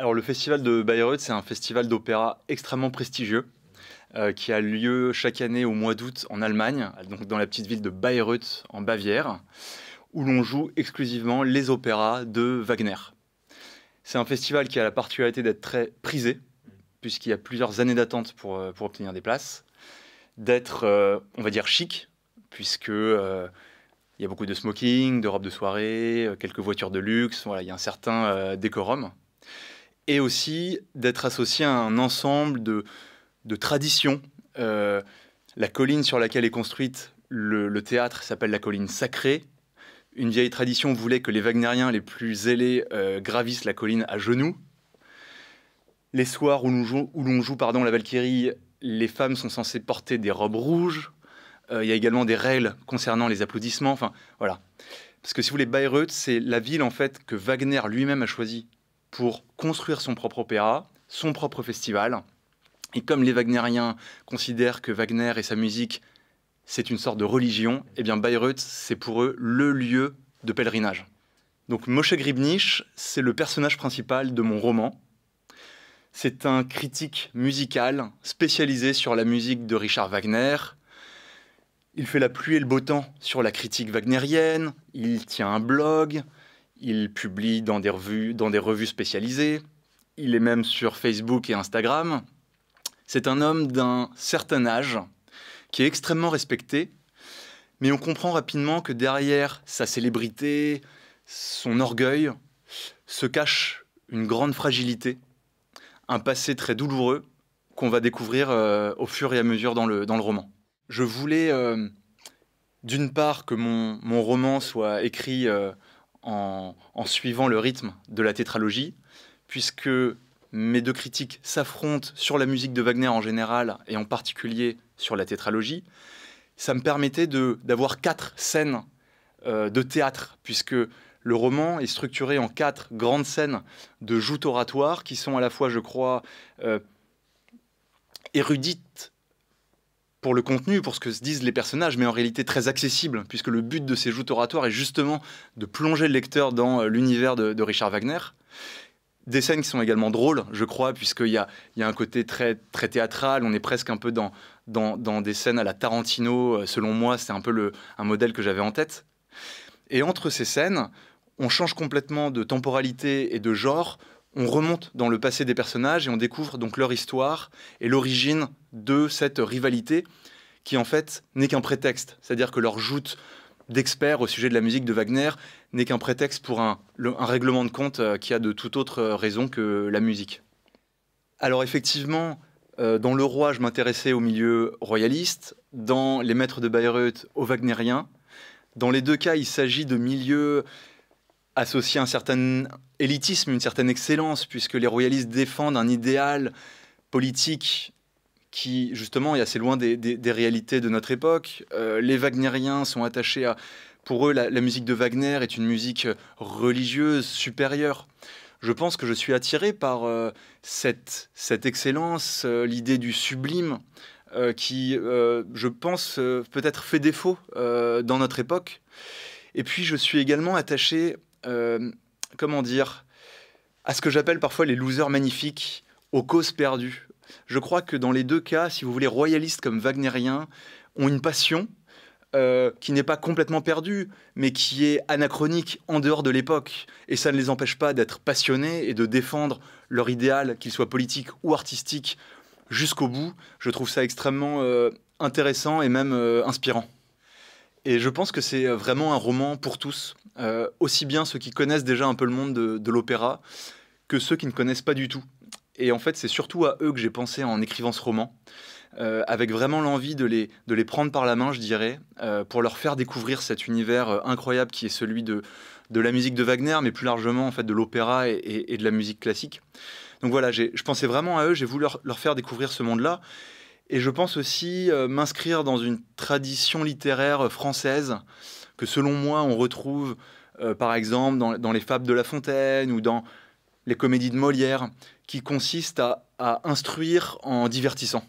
Alors le festival de Bayreuth, c'est un festival d'opéra extrêmement prestigieux. Euh, qui a lieu chaque année au mois d'août en Allemagne, donc dans la petite ville de Bayreuth en Bavière, où l'on joue exclusivement les opéras de Wagner. C'est un festival qui a la particularité d'être très prisé, puisqu'il y a plusieurs années d'attente pour, euh, obtenir des places, d'être, euh, on va dire, chic, puisque il y a beaucoup de smoking, de robes de soirée, quelques voitures de luxe, voilà, il y a un certain décorum et aussi d'être associé à un ensemble de, traditions. Euh, la colline sur laquelle est construite le, théâtre s'appelle la colline sacrée. Une vieille tradition voulait que les Wagneriens les plus zélés euh, gravissent la colline à genoux. Les soirs où l'on joue, où l'on joue pardon, la Valkyrie, les femmes sont censées porter des robes rouges. Euh, il y a également des règles concernant les applaudissements. Enfin, voilà. Parce que si vous voulez, Bayreuth, c'est la ville en fait que Wagner lui-même a choisie pour construire son propre opéra, son propre festival. Et comme les Wagneriens considèrent que Wagner et sa musique, c'est une sorte de religion, eh bien Bayreuth, c'est pour eux le lieu de pèlerinage. Donc Moshe Gribnich, c'est le personnage principal de mon roman. C'est un critique musical spécialisé sur la musique de Richard Wagner. Il fait la pluie et le beau temps sur la critique wagnérienne, il tient un blog, il publie dans des revues, dans des revues spécialisées. Il est même sur Facebook et Instagram. C'est un homme d'un certain âge qui est extrêmement respecté, mais on comprend rapidement que derrière sa célébrité, son orgueil, se cache une grande fragilité, un passé très douloureux qu'on va découvrir euh, au fur et à mesure dans le, dans le roman. Je voulais euh, d'une part que mon, roman soit écrit euh, en, suivant le rythme de la tétralogie, puisque mes deux critiques s'affrontent sur la musique de Wagner en général et en particulier sur la tétralogie. Ça me permettait d'avoir quatre scènes euh, de théâtre, puisque le roman est structuré en quatre grandes scènes de joutes oratoire qui sont à la fois, je crois, euh, érudites pour le contenu, pour ce que se disent les personnages, mais en réalité très accessible, puisque le but de ces joutes oratoires est justement de plonger le lecteur dans euh, l'univers de, Richard Wagner. Des scènes qui sont également drôles, je crois, puisqu'il y a, y a un côté très, très théâtral, on est presque un peu dans, des scènes à la Tarantino, euh, selon moi, c'est un peu le, un modèle que j'avais en tête. Et entre ces scènes, on change complètement de temporalité et de genre on remonte dans le passé des personnages et on découvre donc leur histoire et l'origine de cette rivalité qui en fait n'est qu'un prétexte. C'est-à-dire que leur joute d'experts au sujet de la musique de Wagner n'est qu'un prétexte pour un, règlement de compte euh, qui a de toute autre euh, raison que la musique. Alors effectivement, euh, dans Le Roi, je m'intéressais au milieu royaliste, dans Les Maîtres de Bayreuth, au wagnerien. Dans les deux cas, il s'agit de milieux associer un certain élitisme, une certaine excellence, puisque les royalistes défendent un idéal politique qui, justement, est assez loin des, réalités de notre époque. Euh, les Wagneriens sont attachés à... Pour eux, la, musique de Wagner est une musique religieuse, supérieure. Je pense que je suis attiré par euh, cette, cette excellence, euh, l'idée du sublime, qui, je pense, peut-être fait défaut dans notre époque. Et puis, je suis également attaché euh, comment dire, à ce que j'appelle parfois les losers magnifiques aux causes perdues. Je crois que dans les deux cas, si vous voulez, royalistes comme wagnériens ont une passion euh, qui n'est pas complètement perdue, mais qui est anachronique en dehors de l'époque. Et ça ne les empêche pas d'être passionnés et de défendre leur idéal, qu'il soit politique ou artistique, jusqu'au bout. Je trouve ça extrêmement euh, intéressant et même inspirant. Et je pense que c'est euh, vraiment un roman pour tous, euh, aussi bien ceux qui connaissent déjà un peu le monde de, l'opéra que ceux qui ne connaissent pas du tout. Et en fait, c'est surtout à eux que j'ai pensé en écrivant ce roman, euh, avec vraiment l'envie de les, prendre par la main, je dirais, pour leur faire découvrir cet univers incroyable qui est celui de, la musique de Wagner, mais plus largement en fait de l'opéra et, de la musique classique. Donc voilà, je pensais vraiment à eux, j'ai voulu leur faire découvrir ce monde-là. Et je pense aussi euh, m'inscrire dans une tradition littéraire française que selon moi on retrouve euh, par exemple dans, les fables de La Fontaine ou dans les comédies de Molière, qui consiste à instruire en divertissant.